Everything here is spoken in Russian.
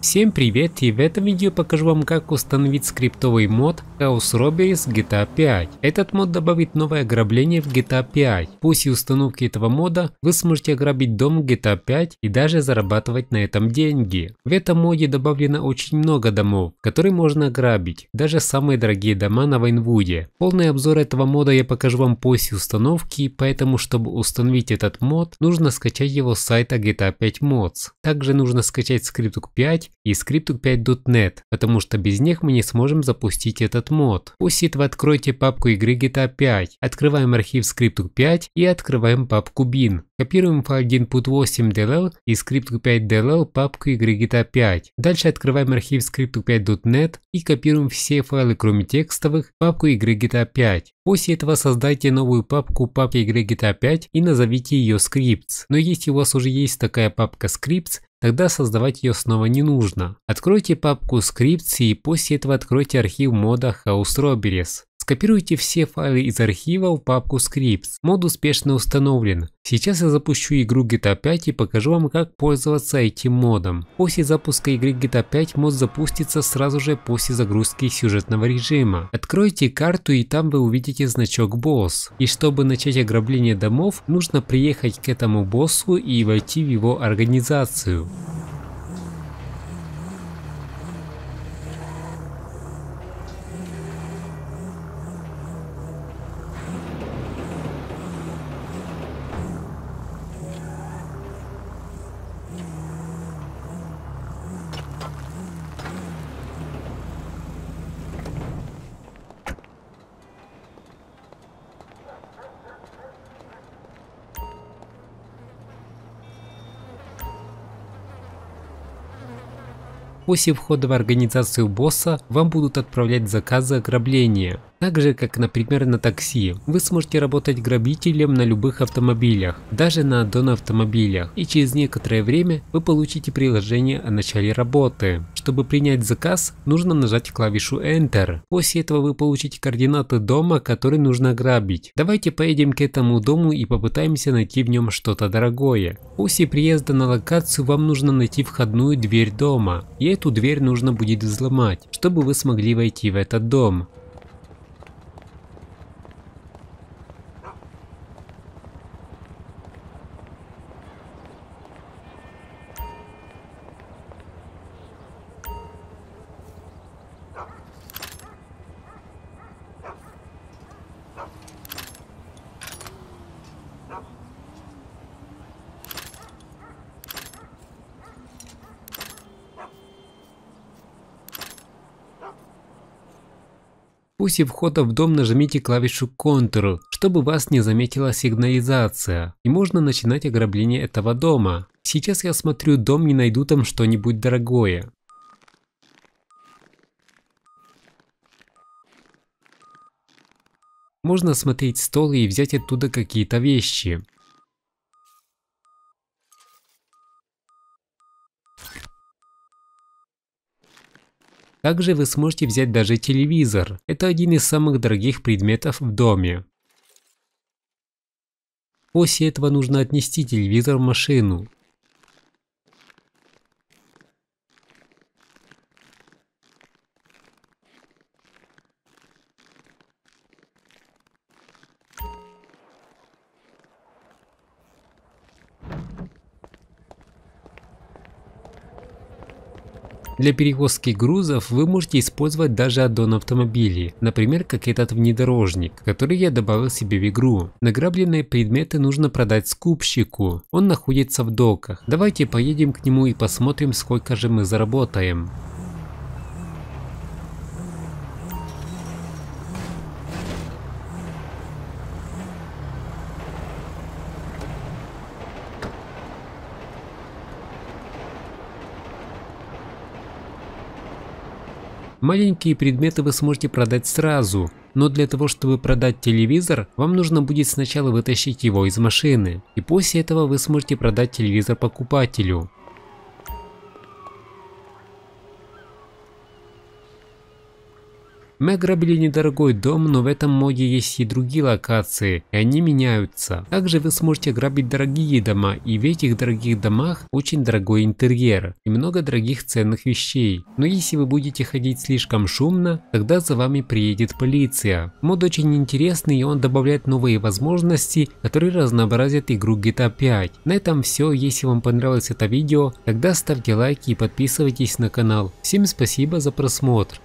Всем привет и в этом видео покажу вам как установить скриптовый мод Chaos Robbery с GTA 5. Этот мод добавит новое ограбление в GTA 5. После установки этого мода вы сможете ограбить дом в GTA 5 и даже зарабатывать на этом деньги. В этом моде добавлено очень много домов, которые можно ограбить, даже самые дорогие дома на Вайнвуде. Полный обзор этого мода я покажу вам после установки, поэтому чтобы установить этот мод, нужно скачать его с сайта GTA 5 Mods. Также нужно скачать скрипт 5 5 и скрипту 5.net, потому что без них мы не сможем запустить этот мод. После этого откройте папку игры GTA 5, открываем архив скрипту 5 и открываем папку bin. Копируем фаген.put 8 DLL и скрипту 5 DLL папку игрегита 5. Дальше открываем архив скрипту 5.net и копируем все файлы, кроме текстовых, в папку игрегита 5. После этого создайте новую папку папки игрегита 5 и назовите ее scripts. Но если у вас уже есть такая папка scripts, тогда создавать ее снова не нужно. Откройте папку scripts и после этого откройте архив мода House Robberies. Скопируйте все файлы из архива в папку scripts. Мод успешно установлен. Сейчас я запущу игру GTA 5 и покажу вам как пользоваться этим модом. После запуска игры GTA 5 мод запустится сразу же после загрузки сюжетного режима. Откройте карту и там вы увидите значок босс. И чтобы начать ограбление домов, нужно приехать к этому боссу и войти в его организацию. После входа в организацию босса вам будут отправлять заказы ограбления. Так же, как, например, на такси, вы сможете работать грабителем на любых автомобилях, даже на дон автомобилях, и через некоторое время вы получите приложение о начале работы. Чтобы принять заказ, нужно нажать клавишу Enter. После этого вы получите координаты дома, который нужно грабить. Давайте поедем к этому дому и попытаемся найти в нем что-то дорогое. После приезда на локацию вам нужно найти входную дверь дома, и эту дверь нужно будет взломать, чтобы вы смогли войти в этот дом. Пусть и входа в дом нажмите клавишу Ctrl, чтобы вас не заметила сигнализация, и можно начинать ограбление этого дома. Сейчас я смотрю дом, не найду там что-нибудь дорогое. Можно смотреть стол и взять оттуда какие-то вещи. Также вы сможете взять даже телевизор. Это один из самых дорогих предметов в доме. После этого нужно отнести телевизор в машину. Для перевозки грузов вы можете использовать даже аддон автомобилей, например, как этот внедорожник, который я добавил себе в игру. Награбленные предметы нужно продать скупщику, он находится в доках. Давайте поедем к нему и посмотрим, сколько же мы заработаем. Маленькие предметы вы сможете продать сразу, но для того, чтобы продать телевизор, вам нужно будет сначала вытащить его из машины, и после этого вы сможете продать телевизор покупателю. Мы ограбили недорогой дом, но в этом моде есть и другие локации, и они меняются. Также вы сможете ограбить дорогие дома, и в этих дорогих домах очень дорогой интерьер и много дорогих ценных вещей. Но если вы будете ходить слишком шумно, тогда за вами приедет полиция. Мод очень интересный, и он добавляет новые возможности, которые разнообразят игру GTA 5. На этом все, если вам понравилось это видео, тогда ставьте лайки и подписывайтесь на канал. Всем спасибо за просмотр.